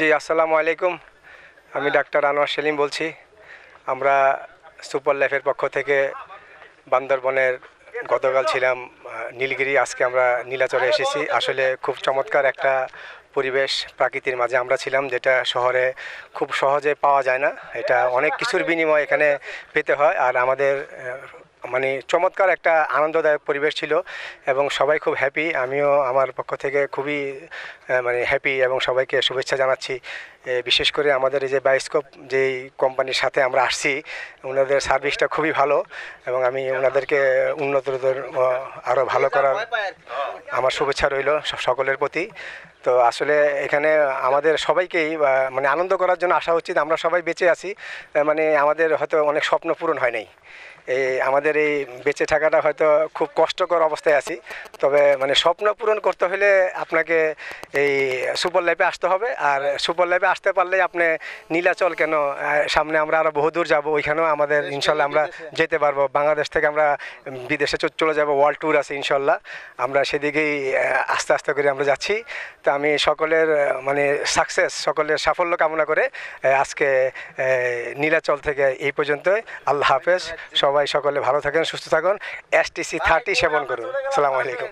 জি আসসালামু আলাইকুম আমি ডাক্তার আনোয়ার সেলিম বলছি আমরা সুপার লাইফের পক্ষ থেকে বান্দরবনের গতকাল ছিলাম নীলগিরি আজকে আমরা নীলাচলে এসেছি আসলে খুব চমৎকার একটা পরিবেশ প্রাকৃতির মাঝে আমরা ছিলাম যেটা শহরে খুব সহজে পাওয়া যায় না এটা অনেক কিছুর বিনিময় এখানে পেতে হয় আর আমাদের মানে চমৎকার একটা আনন্দদায়ক পরিবেশ ছিল এবং সবাই খুব হ্যাপি আমিও আমার পক্ষ থেকে খুবই মানে হ্যাপি এবং সবাইকে শুভেচ্ছা জানাচ্ছি বিশেষ করে আমাদের এই যে বায়োস্কোপ যেই কোম্পানির সাথে আমরা আসছি ওনাদের সার্ভিসটা খুবই ভালো এবং আমি ওনাদেরকে উন্নত আরও ভালো করার আমার শুভেচ্ছা রইল সকলের প্রতি তো আসলে এখানে আমাদের সবাইকেই মানে আনন্দ করার জন্য আসা উচিত আমরা সবাই বেঁচে আছি মানে আমাদের হয়তো অনেক স্বপ্ন পূরণ হয় নাই এই আমাদের এই বেঁচে থাকাটা হয়তো খুব কষ্টকর অবস্থায় আছি তবে মানে স্বপ্ন পূরণ করতে হলে আপনাকে এই সুপার লাইফে আসতে হবে আর সুপার লাইফে আসতে পারলে আপনি নীলাচল কেন সামনে আমরা আরও বহুদূর যাব ওইখানেও আমাদের ইনশাল্লাহ আমরা যেতে পারবো বাংলাদেশ থেকে আমরা বিদেশে চলে যাব ওয়ার্ল্ড ট্যুর আছে ইনশাল্লাহ আমরা সেদিকেই আস্তে আস্তে করে আমরা যাচ্ছি তো আমি সকলের মানে সাকসেস সকলের সাফল্য কামনা করে আজকে নীলাচল থেকে এই পর্যন্ত আল্লাহ হাফেজ সবাই সবাই সকলে ভালো থাকেন সুস্থ থাকুন এসটিসি থার্টি সেবন করুন সালামু আলাইকুম